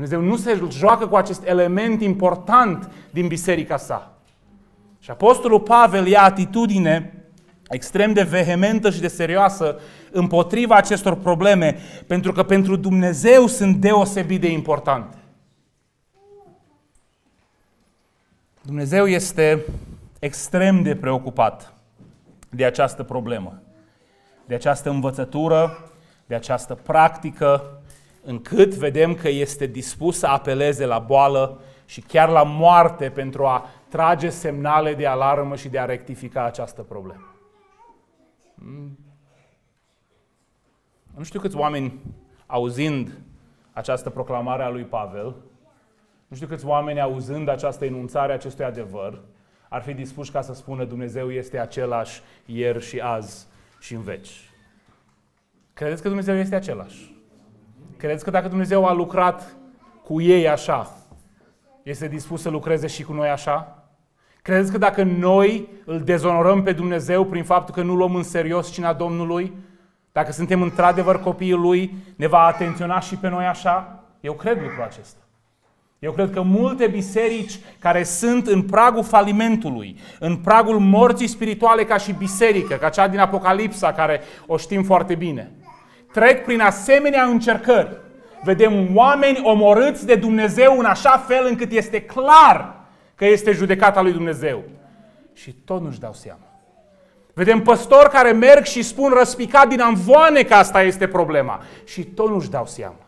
Dumnezeu nu se joacă cu acest element important din biserica sa. Și Apostolul Pavel ia atitudine extrem de vehementă și de serioasă împotriva acestor probleme, pentru că pentru Dumnezeu sunt deosebit de importante. Dumnezeu este extrem de preocupat de această problemă, de această învățătură, de această practică încât vedem că este dispus să apeleze la boală și chiar la moarte pentru a trage semnale de alarmă și de a rectifica această problemă. Mm. Nu știu câți oameni, auzind această proclamare a lui Pavel, nu știu câți oameni, auzând această enunțare acestui adevăr, ar fi dispuși ca să spună Dumnezeu este același ieri și azi și în veci. Credeți că Dumnezeu este același? Credeți că dacă Dumnezeu a lucrat cu ei așa, este dispus să lucreze și cu noi așa? Credeți că dacă noi îl dezonorăm pe Dumnezeu prin faptul că nu luăm în serios cina Domnului, dacă suntem într-adevăr copiii Lui, ne va atenționa și pe noi așa? Eu cred lucrul acesta. Eu cred că multe biserici care sunt în pragul falimentului, în pragul morții spirituale ca și biserică, ca cea din Apocalipsa, care o știm foarte bine, trec prin asemenea încercări. Vedem oameni omorâți de Dumnezeu în așa fel încât este clar că este judecata lui Dumnezeu. Și tot nu-și dau seama. Vedem păstori care merg și spun răspicat din amvoane că asta este problema. Și tot nu-și dau seama.